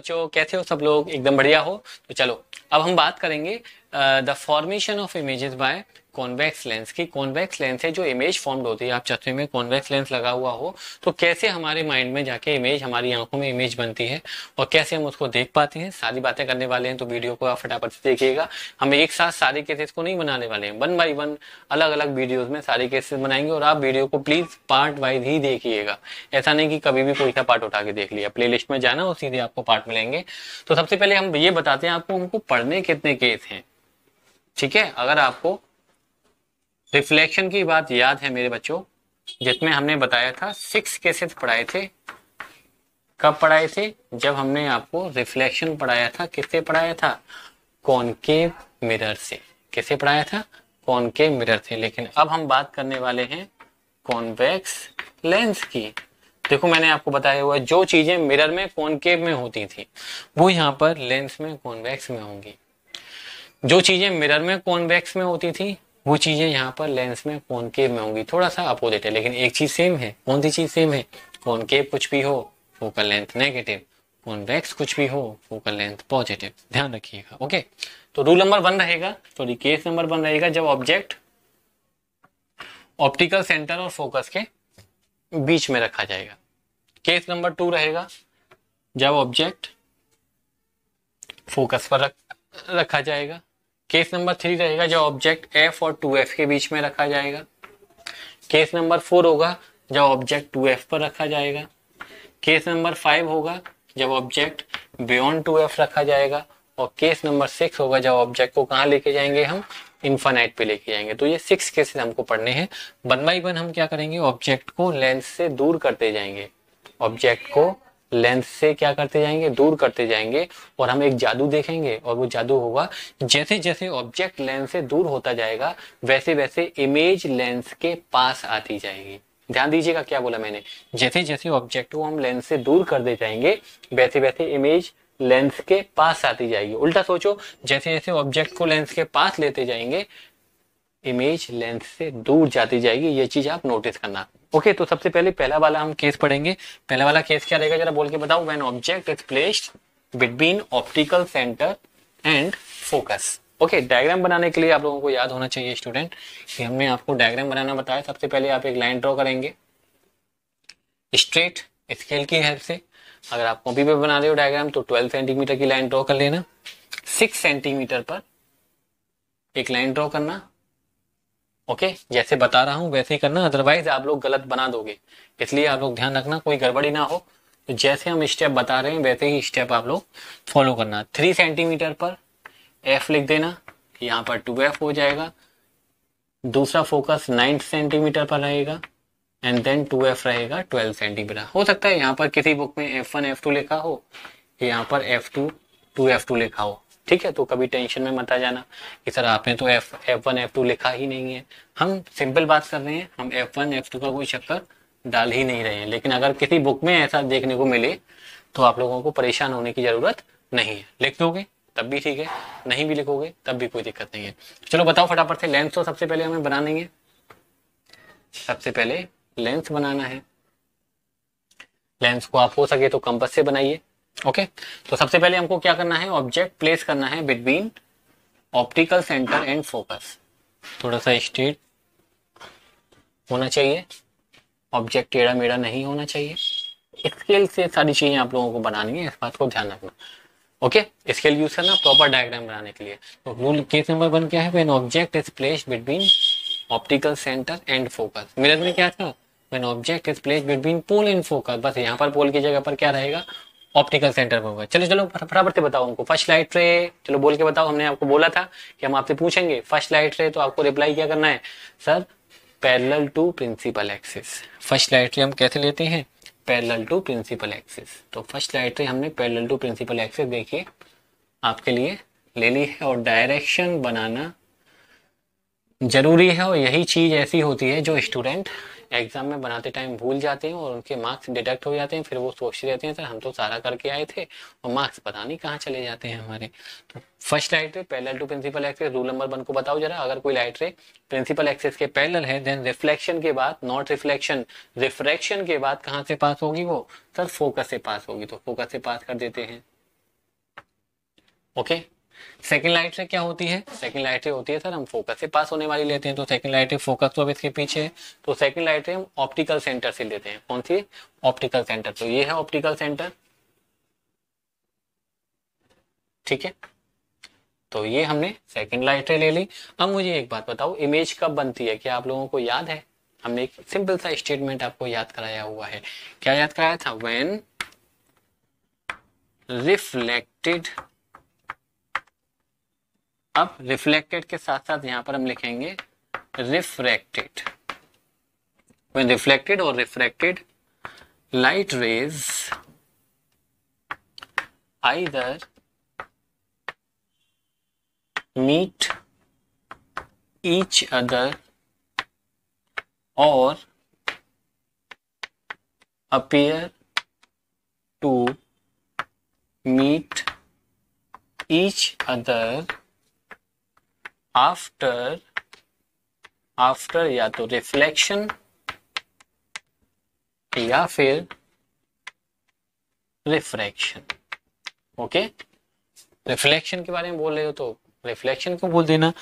बच्चों कैसे हो सब लोग एकदम बढ़िया हो तो चलो अब हम बात करेंगे the formation of images by convex lens की कॉन्वेक्स लेंस है जो इमेज फॉर्म्ड होती है आप चश्मे में कॉन्वेक्स लेंस लगा हुआ हो तो कैसे हमारे माइंड में जाके इमेज हमारी आंखों में इमेज बनती है और कैसे हम उसको देख पाते हैं सारी बातें करने वाले हैं तो वीडियो को आप फटाफट से देखिएगा हम एक साथ सारे केसेस को नहीं बनाने वाले हैं वन बाई वन अलग अलग वीडियोज में सारे केसेस बनाएंगे और आप वीडियो को प्लीज पार्ट वाइज ही देखिएगा ऐसा नहीं कि कभी भी कोई सा पार्ट उठा के देख लिया प्ले में जाना और सीधे आपको पार्ट मिलेंगे तो सबसे पहले हम ये बताते हैं आपको हमको पढ़ने कितने केस हैं ठीक है अगर आपको रिफ्लेक्शन की बात याद है मेरे बच्चों जिसमें हमने बताया था सिक्स केसेस पढ़ाए थे कब पढ़ाए थे जब हमने आपको रिफ्लेक्शन पढ़ाया था किससे पढ़ाया था कॉनकेव मिरर से किसे पढ़ाया था कॉनकेव मिरर से लेकिन अब हम बात करने वाले हैं कॉन्वेक्स लेंस की देखो मैंने आपको बताया हुआ जो चीजें मिरर में कॉनकेव में होती थी वो यहाँ पर लेंस में कॉन्वेक्स में होंगी जो चीजें मिरर में कॉन्वेक्स में होती थी वो चीज़ें यहाँ पर लेंस में कॉनकेव में होंगी थोड़ा सा अपोजिट है लेकिन एक चीज़ सेम है कौन सी चीज़ सेम है कॉनकेव कुछ भी हो फोकल लेंथ नेगेटिव कॉन्वेक्स कुछ भी हो फोकल लेंथ पॉजिटिव ध्यान रखिएगा ओके तो रूल नंबर वन रहेगा सॉरी केस नंबर वन रहेगा जब ऑब्जेक्ट ऑप्टिकल सेंटर और फोकस के बीच में रखा जाएगा केस नंबर टू रहेगा जब ऑब्जेक्ट फोकस पर रख, रखा जाएगा केस नंबर थ्री रहेगा जब ऑब्जेक्ट एफ और टू एफ के बीच में रखा जाएगा केस नंबर फोर होगा जब ऑब्जेक्ट टू एफ पर रखा जाएगा केस नंबर फाइव होगा जब ऑब्जेक्ट बियॉन्ड टू एफ रखा जाएगा और केस नंबर सिक्स होगा जब ऑब्जेक्ट को कहाँ लेके जाएंगे हम इन्फानाइट पे लेके जाएंगे तो ये सिक्स केसेस हमको पढ़ने हैं वन बाई वन हम क्या करेंगे ऑब्जेक्ट को लेंस से दूर करते जाएंगे ऑब्जेक्ट को लेंस से क्या करते जाएंगे दूर करते जाएंगे और हम एक जादू देखेंगे और वो जादू होगा जैसे जैसे ऑब्जेक्ट लेंस से दूर होता जाएगा वैसे वैसे इमेज लेंस के पास आती जाएगी ध्यान दीजिएगा क्या बोला मैंने जैसे जैसे ऑब्जेक्ट को हम लेंस से दूर कर दे जाएंगे वैसे वैसे इमेज लेंस के पास आती जाएगी उल्टा सोचो जैसे जैसे ऑब्जेक्ट को लेंस के पास लेते जाएंगे इमेज लेंस से दूर जाती जाएगी ये चीज आप नोटिस करना ओके तो सबसे पहले पहला वाला हम केस पढ़ेंगे पहला वाला केस क्या रहेगा जरा बोल के बताओ when object is placed between optical centre and focus okay diagram बनाने के लिए आप लोगों को याद होना चाहिए स्टूडेंट कि हमने आपको डायग्राम बनाना बताया सबसे पहले आप एक लाइन ड्रॉ करेंगे स्ट्रेट स्केल की हेल्प से अगर आप कॉपी पे बना रहे हो डायग्राम तो 12 सेंटीमीटर की लाइन ड्रॉ कर लेना 6 सेंटीमीटर पर एक लाइन ड्रॉ करना ओके जैसे बता रहा हूँ वैसे ही करना अदरवाइज आप लोग गलत बना दोगे इसलिए आप लोग ध्यान रखना कोई गड़बड़ी ना हो तो जैसे हम स्टेप बता रहे हैं वैसे ही स्टेप आप लोग फॉलो करना थ्री सेंटीमीटर पर एफ लिख देना यहाँ पर टू एफ हो जाएगा दूसरा फोकस नाइन सेंटीमीटर पर रहेगा एंड देन टू एफ रहेगा ट्वेल्व सेंटीमीटर हो सकता है यहाँ पर किसी बुक में एफ वन एफ टू लिखा हो यहाँ पर F two two F two लिखा हो ठीक है तो कभी टेंशन में मत आ जाना कि सर आपने तो F F one F two लिखा ही नहीं है हम सिंपल बात कर रहे हैं हम एफ वन एफ टू का कोई चक्कर डाल ही नहीं रहे हैं लेकिन अगर किसी बुक में ऐसा देखने को मिले तो आप लोगों को परेशान होने की जरूरत नहीं है लिख दोगे तब भी ठीक है नहीं भी लिखोगे तब भी कोई दिक्कत नहीं है चलो बताओ फटाफट से लेंस तो सबसे पहले हमें बनानी है सबसे पहले लेंस बनाना है लेंस को आप हो सके तो कंपस से बनाइए ओके तो सबसे पहले हमको क्या करना है ऑब्जेक्ट प्लेस करना है between optical centre and focus थोड़ा सा स्ट्रेट होना चाहिए ऑब्जेक्ट टेढ़ा मेढ़ा नहीं होना चाहिए स्केल से सारी चीजें आप लोगों को बनानी है इस बात को ध्यान रखना ओके स्केल यूज करना प्रॉपर डायग्राम बनाने के लिए तो रूल केस नंबर वन क्या है when object is place between optical centre and focus मेरे में क्या था when object is place between pole and focus बस यहाँ पर पोल की जगह पर क्या रहेगा ऑप्टिकल सेंटर में होगा चलो चलो फटाफट से बताओ हमको फर्स्ट लाइट रे चलो बोल के बताओ हमने आपको बोला था कि हम आपसे पूछेंगे फर्स्ट लाइट रे तो आपको रिप्लाई क्या करना है sir parallel to principal axis first light ray हम कैसे लेते हैं पैरेलल टू प्रिंसिपल एक्सिस तो फर्स्ट लाइट रे हमने पैरेलल टू प्रिंसिपल एक्सिस देखिए आपके लिए ले ली है और डायरेक्शन बनाना जरूरी है और यही चीज ऐसी होती है जो स्टूडेंट एग्जाम में बनाते टाइम भूल जाते हैं और उनके मार्क्स डिडक्ट हो जाते हैं फिर वो सोच रहते हैं सर हम तो सारा करके आए थे और मार्क्स पता नहीं कहाँ चले जाते हैं हमारे तो first light ray parallel to principal axis rule number one को बताओ जरा अगर कोई लाइट रे प्रिंसिपल एक्सेस के पैरल है देन रिफ्लेक्शन के बाद नॉट रिफ्लेक्शन रिफ्रैक्शन के बाद कहाँ से पास होगी वो सर फोकस से पास होगी तो फोकस से पास कर देते हैं ओके okay? सेकंड लाइट रे क्या होती है सेकंड लाइट रे होती है सर हम फोकस से पास होने वाली लेते हैं तो सेकंड लाइट रे फोकस तो अब इसके पीछे तो सेकंड लाइट रे हम ऑप्टिकल सेंटर से लेते हैं कौन सी ऑप्टिकल सेंटर तो ये है ऑप्टिकल सेंटर ठीक है तो ये हमने सेकंड लाइट रे ले ली अब मुझे एक बात बताओ इमेज कब बनती है क्या आप लोगों को याद है हमने एक सिंपल सा स्टेटमेंट आपको याद कराया हुआ है क्या याद कराया था वेन रिफ्लेक्टेड अब रिफ्लेक्टेड के साथ साथ यहां पर हम लिखेंगे रिफ्रेक्टेड व्हेन रिफ्लेक्टेड और refracted light rays either meet each other और appear to meet each other after after या तो रिफ्लेक्शन या फिर रिफ्रैक्शन ओके रिफ्लेक्शन के बारे में बोल रहे हो तो रिफ्लेक्शन को बोल देना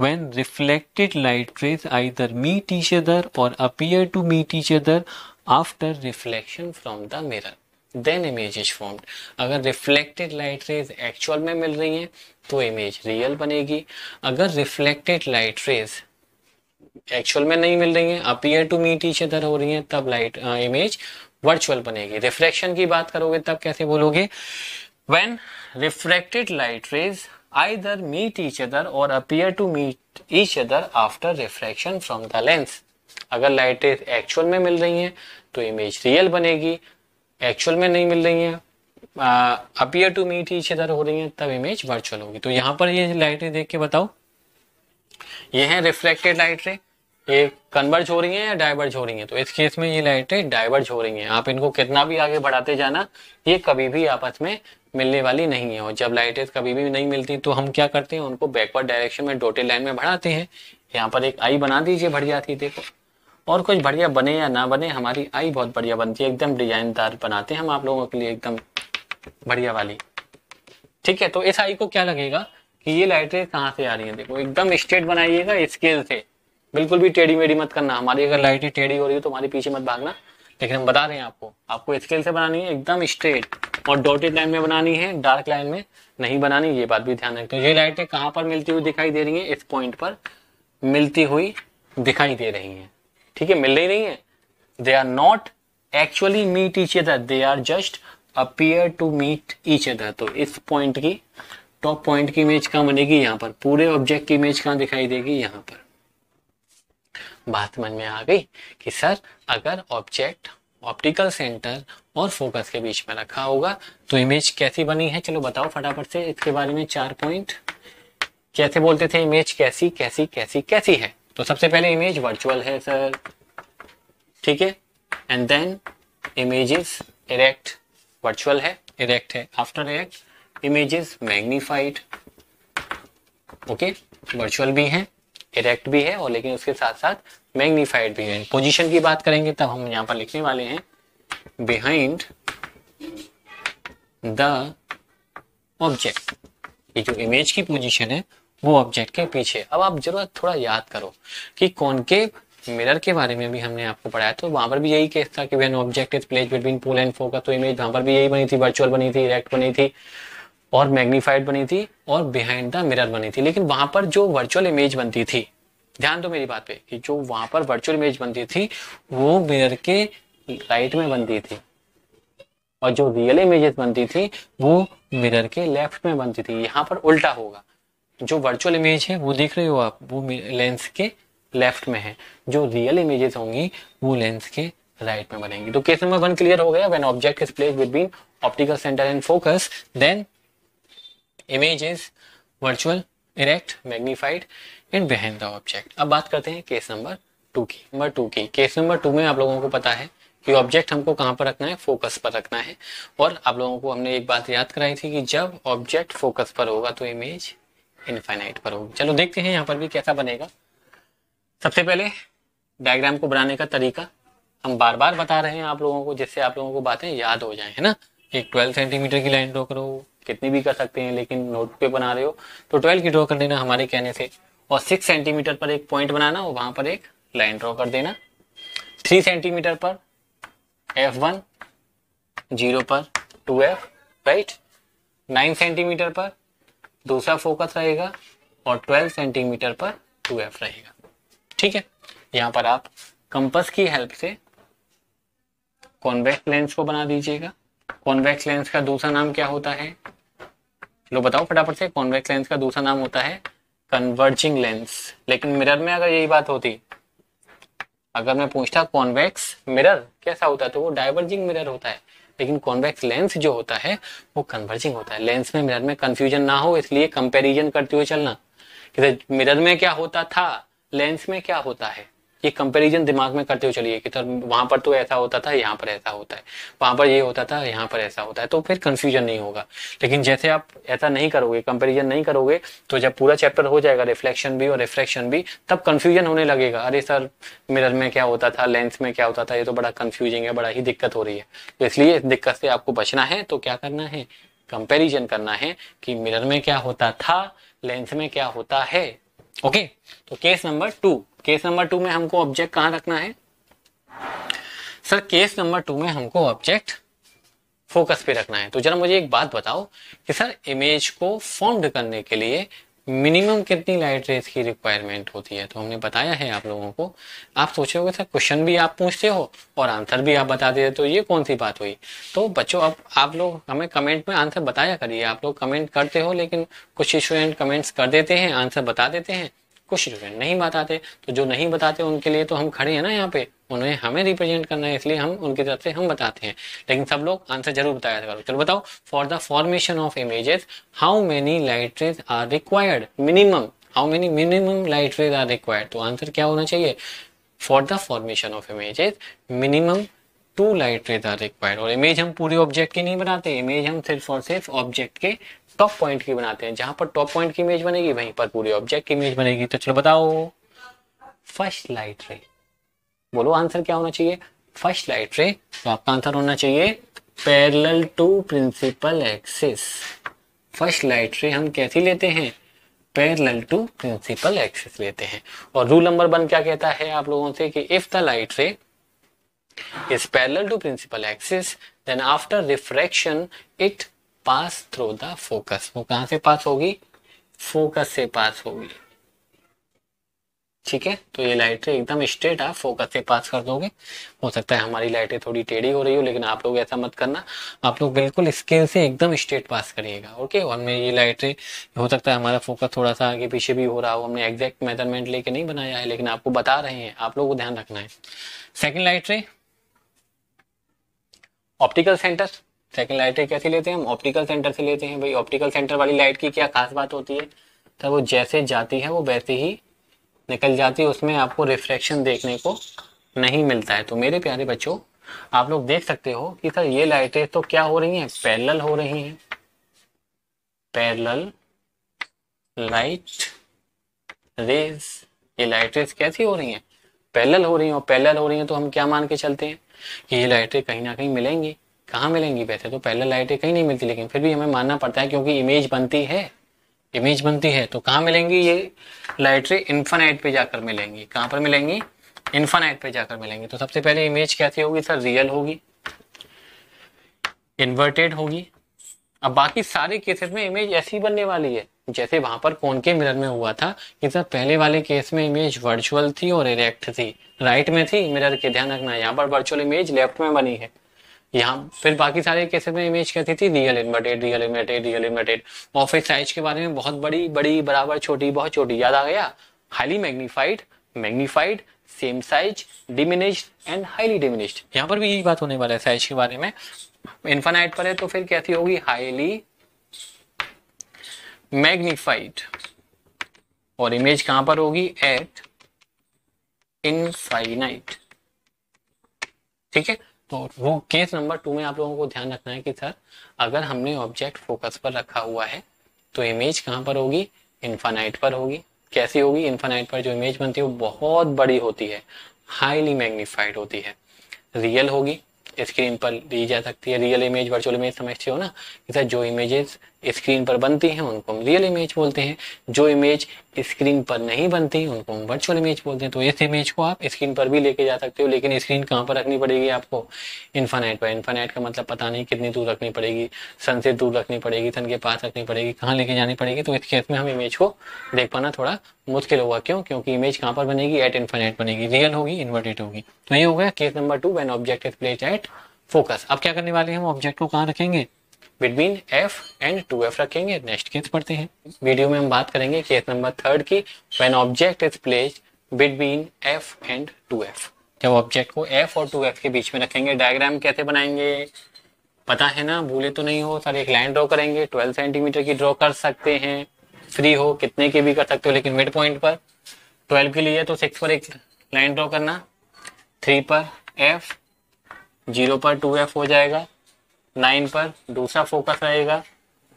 when reflected light rays either meet each other और appear to meet each other after reflection from the mirror then image is form अगर रिफ्लेक्टेड लाइट रेज एक्चुअल में मिल रही है तो इमेज रियल बनेगी अगर रिफ्लेक्टेड लाइट रेज एक्चुअल में नहीं मिल रही है appear to meet each other हो रही है तब लाइट इमेज वर्चुअल बनेगी रिफ्लेक्शन की बात करोगे तब कैसे बोलोगे when reflected light rays either meet each other और appear to meet each other after reflection from the lens अगर लाइट रेज एक्चुअल में मिल रही है तो इमेज रियल बनेगी एक्चुअल में नहीं मिल रही हैं अपियर टू मीट ही इधर हो रही हैं तब इमेज वर्चुअल होगी तो यहाँ पर ये लाइट रे देख के बताओ ये है रिफ्लेक्टेड लाइट रे ये कन्वर्ज हो रही हैं या डाइवर्ज हो रही हैं तो इस केस में ये लाइटें डाइवर्ज हो रही हैं आप इनको कितना भी आगे बढ़ाते जाना ये कभी भी आपस में मिलने वाली नहीं है और जब लाइटें कभी भी नहीं मिलती तो हम क्या करते हैं उनको बैकवर्ड डायरेक्शन में डोटे लाइन में बढ़ाते हैं यहाँ पर एक आई बना दीजिए बढ़ जाती है देखो और कुछ बढ़िया बने या ना बने हमारी आई बहुत बढ़िया बनती है एकदम डिजाइनदार बनाते हैं हम आप लोगों के लिए एकदम बढ़िया वाली ठीक है तो इस आई को क्या लगेगा कि ये लाइटें कहाँ से आ रही हैं देखो एकदम स्ट्रेट बनाइएगा स्केल से बिल्कुल भी टेढ़ी मेढ़ी मत करना हमारी अगर लाइटें टेढ़ी हो रही है तो हमारे पीछे मत भागना लेकिन हम बता रहे हैं आपको आपको स्केल से बनानी है एकदम स्ट्रेट और डॉटेड लाइन में बनानी है डार्क लाइन में नहीं बनानी ये बात भी ध्यान रखते तो ये लाइटें कहाँ पर मिलती हुई दिखाई दे रही है इस पॉइंट पर मिलती हुई दिखाई दे रही है ठीक है मिल ही नहीं है they are not actually meet each other they are just appear to meet each other तो इस पॉइंट की टॉप पॉइंट की इमेज कहां बनेगी यहाँ पर पूरे ऑब्जेक्ट की इमेज कहाँ दिखाई देगी यहाँ पर बात मन में आ गई कि सर अगर ऑब्जेक्ट ऑप्टिकल सेंटर और फोकस के बीच में रखा होगा तो इमेज कैसी बनी है चलो बताओ फटाफट से इसके बारे में चार पॉइंट कैसे बोलते थे इमेज कैसी कैसी कैसी कैसी है तो सबसे पहले इमेज वर्चुअल है सर ठीक है and then images erect virtual है इरेक्ट है after erect image is magnified okay virtual भी है इरेक्ट भी है और लेकिन उसके साथ साथ मैग्नीफाइड भी है पोजीशन की बात करेंगे तब हम यहाँ पर लिखने वाले हैं बिहाइंड द ऑब्जेक्ट ये जो इमेज की पोजीशन है वो ऑब्जेक्ट के पीछे अब आप जरूर थोड़ा याद करो कि कॉनकेव मिरर के बारे में भी हमने आपको पढ़ाया तो वहां पर भी यही केस था कि when object is place between pole and focus तो इमेज वहां पर भी यही बनी थी वर्चुअल बनी थी इरेक्ट बनी थी और मैग्नीफाइड बनी थी और बिहाइंड द मिरर बनी थी लेकिन वहां पर जो वर्चुअल इमेज बनती थी ध्यान दो मेरी बात पे कि जो वहां पर वर्चुअल इमेज बनती थी वो मिरर के राइट में बनती थी और जो रियल इमेजेस बनती थी वो मिरर के लेफ्ट में बनती थी यहां पर उल्टा होगा जो वर्चुअल इमेज है वो देख रहे हो आप वो लेंस के लेफ्ट में है जो रियल इमेजेस होंगी वो लेंस के राइट में बनेंगी तो केस नंबर वन क्लियर हो गया when object is place between optical centre and focus then image is virtual erect magnified and behind the object अब बात करते हैं केस नंबर टू की नंबर टू की केस नंबर टू में आप लोगों को पता है कि ऑब्जेक्ट हमको कहाँ पर रखना है फोकस पर रखना है और आप लोगों को हमने एक बात याद कराई थी कि जब ऑब्जेक्ट फोकस पर होगा तो इमेज इनफाइनाइट पर होगी चलो देखते हैं यहाँ पर भी कैसा बनेगा सबसे पहले डायग्राम को बनाने का तरीका हम बार बार बता रहे हैं आप लोगों को जिससे आप लोगों को बातें याद हो जाए है ना एक ट्वेल्व सेंटीमीटर की लाइन ड्रॉ करो कितनी भी कर सकते हैं लेकिन नोट पे बना रहे हो तो ट्वेल्व की ड्रॉ कर देना हमारे कहने से और सिक्स सेंटीमीटर पर एक पॉइंट बनाना और वहां पर एक लाइन ड्रॉ कर देना थ्री सेंटीमीटर पर एफ वन जीरो पर two F right nine centimetre पर दूसरा फोकस रहेगा और 12 सेंटीमीटर पर 2f रहेगा ठीक है यहां पर आप कंपस की हेल्प से कॉन्वेक्स लेंस को बना दीजिएगा कॉन्वेक्स लेंस का दूसरा नाम क्या होता है लो बताओ फटाफट से कॉन्वेक्स लेंस का दूसरा नाम होता है कन्वर्जिंग लेंस लेकिन मिरर में अगर यही बात होती अगर मैं पूछता कॉन्वेक्स मिरर कैसा होता है तो वो डाइवर्जिंग मिरर होता है लेकिन कॉन्वेक्स लेंस जो होता है वो कन्वर्जिंग होता है लेंस में मिरर में कंफ्यूजन ना हो इसलिए कंपेरिजन करते हुए चलना मिरर में क्या होता था लेंस में क्या होता है ये कंपैरिजन दिमाग में करते हुए चलिए कि तो वहां पर तो ऐसा होता था यहाँ पर ऐसा होता है वहां पर ये होता था यहाँ पर ऐसा होता है तो फिर कंफ्यूजन नहीं होगा लेकिन जैसे आप ऐसा नहीं करोगे कंपेरिजन नहीं करोगे तो जब पूरा चैप्टर हो जाएगा रिफ्लेक्शन भी और रिफ्लेक्शन भी तब कंफ्यूजन होने लगेगा अरे सर मिरर में क्या होता था लेंस में क्या होता था ये तो बड़ा कंफ्यूजिंग है बड़ा ही दिक्कत हो रही है तो इसलिए इस दिक्कत से आपको बचना है तो क्या करना है कंपेरिजन करना है कि मिरर में क्या होता था लेंस में क्या होता है ओके okay? तो case number two case number two में हमको ऑब्जेक्ट कहाँ रखना है सर केस नंबर टू में हमको ऑब्जेक्ट फोकस पे रखना है तो जरा मुझे एक बात बताओ कि सर इमेज को फॉर्म्ड करने के लिए मिनिमम कितनी लाइट रेस की रिक्वायरमेंट होती है तो हमने बताया है आप लोगों को आप सोचोगे सर क्वेश्चन भी आप पूछते हो और आंसर भी आप बता देते तो ये कौन सी बात हुई तो बच्चों अब आप लोग हमें कमेंट में आंसर बताया करिए आप लोग कमेंट करते हो लेकिन कुछ स्टूडेंट कमेंट्स कर देते हैं आंसर बता देते हैं कुछ स्टूडेंट नहीं बताते तो जो नहीं बताते उनके लिए तो हम खड़े हैं ना यहाँ पे उन्हें हमें रिप्रेजेंट करना है इसलिए हम उनकी तरफ से हम बताते हैं लेकिन सब लोग आंसर जरूर बताया था चलो बताओ for the formation of images how many light rays are required minimum how many minimum light rays are required तो आंसर क्या होना चाहिए for the formation of images minimum two light rays are required और image हम पूरे object की नहीं बनाते इमेज हम सिर्फ और सिर्फ ऑब्जेक्ट के टॉप पॉइंट की बनाते हैं जहां पर टॉप पॉइंट की इमेज बनेगी वहीं पर पूरे ऑब्जेक्ट की इमेज बनेगी तो चलो बताओ फर्स्ट लाइट रे बोलो आंसर क्या होना चाहिए फर्स्ट लाइट रे तो आपका आंसर होना चाहिए parallel to principal axis first light ray हम कैसी लेते हैं पैरेलल टू प्रिंसिपल एक्सिस लेते हैं और रूल नंबर वन क्या कहता है आप लोगों से कि if the light ray is parallel to principal axis then after refraction it pass through the focus वो कहां से पास होगी फोकस से पास होगी ठीक है तो ये लाइटें एकदम स्ट्रेट आप फोकस से पास कर दोगे हो सकता है हमारी लाइटें थोड़ी टेढ़ी हो रही हो लेकिन आप लोग ऐसा मत करना आप लोग बिल्कुल स्केल से एकदम स्ट्रेट पास करिएगा ओके और मैं ये लाइटें हो सकता है हमारा फोकस थोड़ा सा आगे पीछे भी हो रहा हो हमने एग्जैक्ट मेजरमेंट लेके नहीं बनाया है लेकिन आपको बता रहे हैं आप लोग को ध्यान रखना है second light ray optical centre light लाइटें कैसे लेते हैं हम ऑप्टिकल सेंटर से लेते हैं भाई ऑप्टिकल सेंटर वाली लाइट की क्या खास बात होती है तो वो जैसे जाती है वो वैसे ही निकल जाती है उसमें आपको रिफ्रैक्शन देखने को नहीं मिलता है तो मेरे प्यारे बच्चों आप लोग देख सकते हो कि सर ये लाइटें तो क्या हो रही हैं पैरेलल हो रही हैं पैरेलल लाइट रेज ये लाइट रेज कैसी हो रही हैं पैरेलल हो रही हैं और पैरेलल हो रही हैं तो हम क्या मान के चलते हैं कि ये लाइटें कहीं ना कहीं मिलेंगी कहाँ मिलेंगी वैसे तो पहले लाइटें कहीं नहीं मिलती लेकिन फिर भी हमें मानना पड़ता है क्योंकि इमेज बनती है इमेज बनती है तो कहाँ मिलेंगी ये लाइटरी इन्फानाइट पे जाकर मिलेंगी कहाँ पर मिलेंगी इन्फानाइट पे जाकर मिलेंगी तो सबसे पहले इमेज कैसी होगी सर रियल होगी इन्वर्टेड होगी अब बाकी सारे केसेस में इमेज ऐसी बनने वाली है जैसे वहां पर कौन के मिरर में हुआ था कि सर पहले वाले केस में इमेज वर्चुअल थी और इरेक्ट थी राइट में थी मिरर के ध्यान रखना यहाँ पर वर्चुअल इमेज लेफ्ट में बनी है यहाँ फिर बाकी सारे कैसे में इमेज कहती थी real inverted real inverted real inverted office size के बारे में बहुत बड़ी बड़ी बराबर छोटी बहुत छोटी याद आ गया highly magnified magnified same size diminished and highly diminished यहाँ पर भी यही बात होने वाला है साइज के बारे में इन्फानाइट पर है तो फिर कैसी होगी हाईली मैग्निफाइड और इमेज कहां पर होगी एट इनफाइनाइट ठीक है तो वो केस नंबर टू में आप लोगों को ध्यान रखना है कि सर अगर हमने ऑब्जेक्ट फोकस पर रखा हुआ है तो इमेज कहाँ पर होगी इन्फानाइट पर होगी कैसी होगी इन्फानाइट पर जो इमेज बनती है वो बहुत बड़ी होती है हाईली मैग्नीफाइड होती है रियल होगी स्क्रीन पर ली जा सकती है रियल इमेज वर्चुअल इमेज समझते हो ना कि सर जो इमेजेस स्क्रीन पर बनती हैं उनको हम रियल इमेज बोलते हैं जो इमेज स्क्रीन पर नहीं बनती उनको हम वर्चुअल इमेज बोलते हैं तो इस इमेज को आप स्क्रीन पर भी लेके जा सकते हो लेकिन स्क्रीन कहाँ पर रखनी पड़ेगी आपको इन्फानाइट पर इन्फानाइट का मतलब पता नहीं कितनी दूर रखनी पड़ेगी सन से दूर रखनी पड़ेगी सन के पास रखनी पड़ेगी कहाँ लेके जानी पड़ेगी तो इस केस में हम इमेज को देख पाना थोड़ा मुश्किल होगा क्यों क्योंकि इमेज कहाँ पर बनेगी एट इन्फानाइट बनेगी रियल होगी इन्वर्टेड होगी तो ये हो गया case number two when object is place at focus अब क्या करने वाले हैं हम ऑब्जेक्ट को कहाँ रखेंगे between F and two F रखेंगे नेक्स्ट केस पढ़ते हैं वीडियो में हम बात करेंगे केस नंबर थर्ड की when object is placed between F and two F जब ऑब्जेक्ट को एफ और टू एफ के बीच में रखेंगे डायग्राम कैसे बनाएंगे पता है ना भूले तो नहीं हो सर एक लाइन ड्रॉ करेंगे ट्वेल्व सेंटीमीटर की ड्रॉ कर सकते हैं फ्री हो कितने के भी कर सकते हो लेकिन मिड पॉइंट पर ट्वेल्व के लिए तो सिक्स पर एक लाइन ड्रॉ करना थ्री पर एफ जीरो पर टू एफ हो जाएगा नाइन पर दूसरा फोकस रहेगा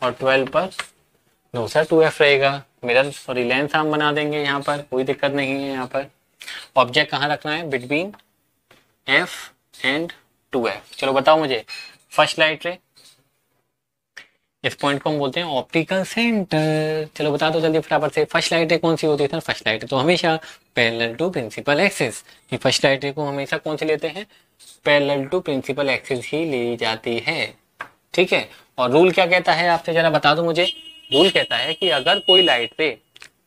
और ट्वेल्व पर दूसरा टू एफ रहेगा मिरर सॉरी लेंस हम बना देंगे यहाँ पर कोई दिक्कत नहीं है यहाँ पर ऑब्जेक्ट कहाँ रखना है between F and two F चलो बताओ मुझे फर्स्ट लाइट रे इस पॉइंट को हम बोलते हैं ऑप्टिकल सेंटर चलो बता दो जल्दी फटाफट से फर्स्ट लाइट है कौन सी होती है सर तो फर्स्ट लाइट तो हमेशा पैरेलल टू प्रिंसिपल एक्सिस ये फर्स्ट लाइट को हमेशा कौन सी लेते हैं पैरेलल टू प्रिंसिपल एक्सिस ही ली जाती है ठीक है और रूल क्या कहता है आपसे जरा बता दो मुझे रूल कहता है कि अगर कोई लाइट रे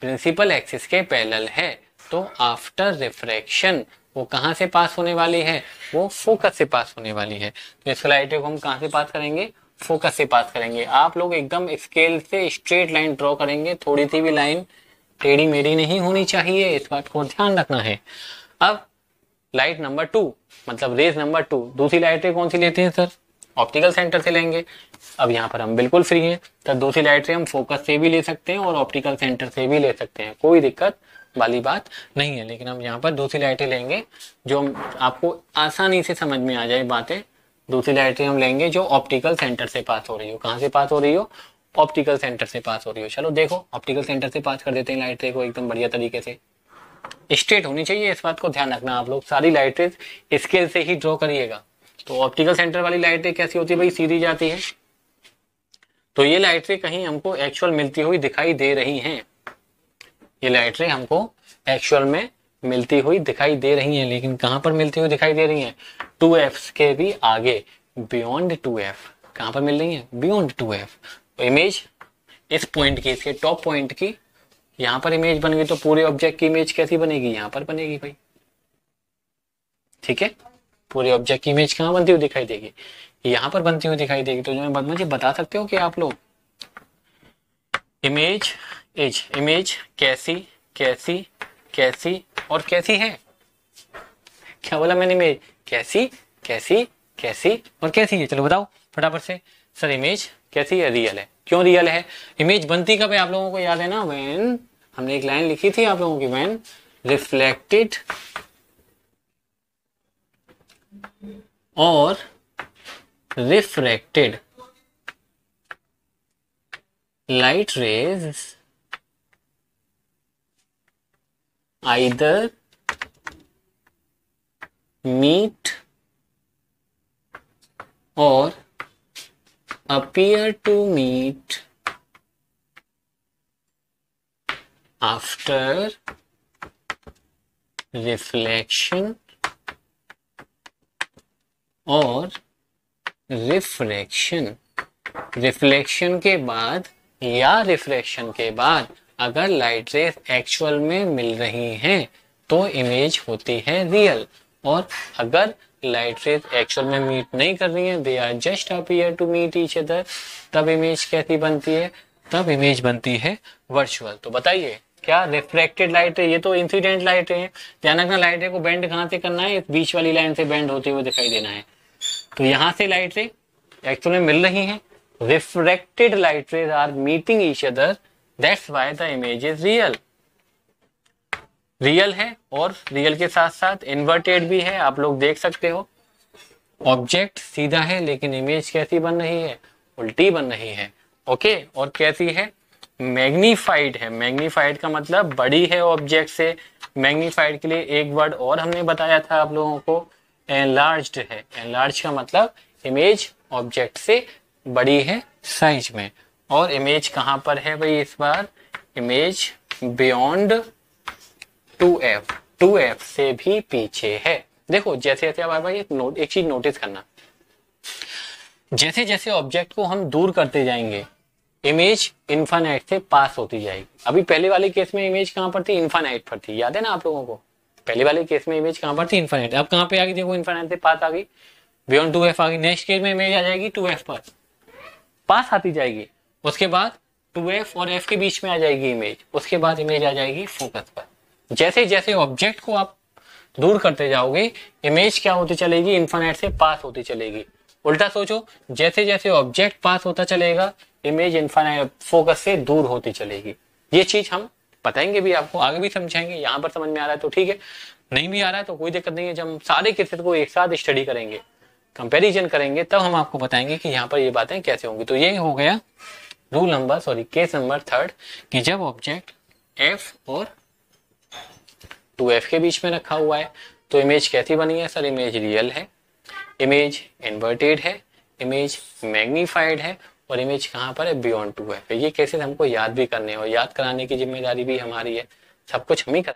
प्रिंसिपल एक्सिस के पैरेलल है तो आफ्टर रिफ्रैक्शन वो कहाँ से पास होने वाली है वो फोकस से पास होने वाली है तो इस लाइट को हम कहाँ से पास करेंगे फोकस से पास करेंगे आप लोग एकदम स्केल से स्ट्रेट लाइन ड्रॉ करेंगे थोड़ी सी भी लाइन टेढ़ी मेढ़ी नहीं होनी चाहिए इस बात को ध्यान रखना है अब लाइट नंबर टू मतलब रेज नंबर टू दूसरी लाइटरी कौन सी लेते हैं सर ऑप्टिकल सेंटर से लेंगे अब यहाँ पर हम बिल्कुल फ्री हैं तो दूसरी लाइटें हम फोकस से भी ले सकते हैं और ऑप्टिकल सेंटर से भी ले सकते हैं कोई दिक्कत वाली बात नहीं है लेकिन हम यहाँ पर दूसरी लाइटें लेंगे जो आपको आसानी से समझ में आ जाए बातें दूसरी लाइटें हम लेंगे जो ऑप्टिकल सेंटर से पास हो रही हो कहाँ से पास हो रही हो ऑप्टिकल सेंटर से पास हो रही हो चलो देखो ऑप्टिकल सेंटर से पास कर देते हैं लाइट को एकदम बढ़िया तरीके से स्ट्रेट होनी चाहिए इस बात को ध्यान रखना आप लोग सारी लाइटेज स्केल से ही ड्रॉ करिएगा तो ऑप्टिकल सेंटर वाली लाइटें कैसी होती है भाई सीधी जाती है तो ये लाइटें कहीं हमको एक्चुअल मिलती हुई दिखाई दे रही हैं ये लाइटें हमको एक्चुअल में मिलती हुई दिखाई दे रही हैं लेकिन कहां पर मिलती हुई दिखाई दे रही हैं टू एफ के भी आगे बियॉन्ड टू एफ कहां पर मिल रही है बियॉन्ड टू एफ इमेज इस पॉइंट की इसके टॉप पॉइंट की यहां पर इमेज बन गई तो पूरे ऑब्जेक्ट की इमेज कैसी बनेगी यहां पर बनेगी भाई ठीक है पूरे ऑब्जेक्ट की इमेज कहाँ बनती हुई दिखाई देगी यहाँ पर बनती हुई दिखाई देगी तो जो मुझे बता सकते हो कि आप लोग इमेज एज इमेज कैसी कैसी कैसी और कैसी है क्या बोला मैंने इमेज कैसी कैसी कैसी और कैसी है चलो बताओ फटाफट से सर इमेज कैसी है रियल है क्यों रियल है इमेज बनती कब है आप लोगों को याद है ना वेन हमने एक लाइन लिखी थी आप लोगों की वैन रिफ्लेक्टेड और refracted light rays either meet और appear to meet after reflection और रिफ्रैक्शन रिफ्लेक्शन के बाद या रिफ्रैक्शन के बाद अगर लाइट रेस एक्चुअल में मिल रही हैं तो इमेज होती है रियल और अगर लाइट रेस एक्चुअल में मीट नहीं कर रही हैं they are just appear to meet each other तब इमेज कैसी बनती है तब इमेज बनती है वर्चुअल तो बताइए क्या रिफ्रैक्टेड लाइट है ये तो इंसिडेंट लाइट है ध्यान रखना लाइट को बेंड कहां से करना है बीच वाली लाइन से बेंड होते हुए दिखाई देना है तो यहां से लाइट रे एक्चुअल में मिल रही है refracted light rays are meeting each other that's why the image is real real है और रियल के साथ साथ इन्वर्टेड भी है आप लोग देख सकते हो ऑब्जेक्ट सीधा है लेकिन इमेज कैसी बन रही है उल्टी बन रही है ओके okay, और कैसी है मैग्नीफाइड है मैग्नीफाइड का मतलब बड़ी है ऑब्जेक्ट से मैग्नीफाइड के लिए एक वर्ड और हमने बताया था आप लोगों को एनलार्ज है एनलार्ज का मतलब इमेज ऑब्जेक्ट से बड़ी है साइज में और इमेज कहाँ पर है भाई इस बार image beyond two F two F से भी पीछे है देखो जैसे जैसे आप भाई एक नोट एक चीज नोटिस करना जैसे जैसे ऑब्जेक्ट को हम दूर करते जाएंगे इमेज इन्फानाइट से पास होती जाएगी अभी पहले वाले केस में इमेज कहां पर थी इन्फानाइट पर थी याद है ना आप लोगों को पहले वाले केस में इमेज कहां पर थी इन्फानाइट अब कहां पे आ गई देखो इन्फानाइट से पास आ गई बियॉन्ड टू एफ आ गई नेक्स्ट केस में इमेज आ जाएगी टू एफ पर पास आती जाएगी उसके बाद टू एफ और एफ के बीच में आ जाएगी इमेज उसके बाद इमेज आ जाएगी फोकस पर जैसे जैसे ऑब्जेक्ट को आप दूर करते जाओगे इमेज क्या होती चलेगी इन्फानाइट से पास होती चलेगी उल्टा सोचो जैसे जैसे ऑब्जेक्ट पास होता चलेगा इमेज इन्फाइन फोकस से दूर होती चलेगी ये चीज हम बताएंगे भी आपको आगे भी समझाएंगे यहाँ पर समझ में आ रहा है तो ठीक है नहीं भी आ रहा है तो कोई दिक्कत नहीं है जब हम सारे केसेस को एक साथ स्टडी करेंगे कंपेरिजन करेंगे तब हम आपको बताएंगे कि यहाँ पर ये बातें कैसे होंगी तो ये हो गया rule number sorry case number third कि जब ऑब्जेक्ट एफ और टू एफ के बीच में रखा हुआ है तो इमेज कैसी बनी है सर इमेज रियल है इमेज इन्वर्टेड है इमेज मैग्नीफाइड है और इमेज कहाँ पर है बियॉन्ड टू है तो ये कैसे हमको याद भी करने और याद कराने की जिम्मेदारी भी हमारी है सब कुछ हम ही कर